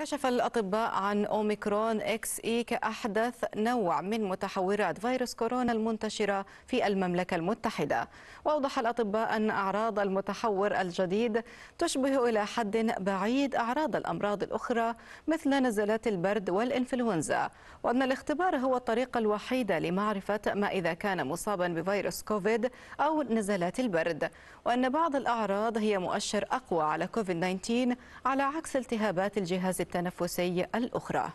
كشف الأطباء عن أوميكرون إكس إي كأحدث نوع من متحورات فيروس كورونا المنتشرة في المملكة المتحدة وأوضح الأطباء أن أعراض المتحور الجديد تشبه إلى حد بعيد أعراض الأمراض الأخرى مثل نزلات البرد والإنفلونزا وأن الاختبار هو الطريقة الوحيدة لمعرفة ما إذا كان مصابا بفيروس كوفيد أو نزلات البرد وأن بعض الأعراض هي مؤشر أقوى على كوفيد 19 على عكس التهابات الجهاز التنفسي الأخرى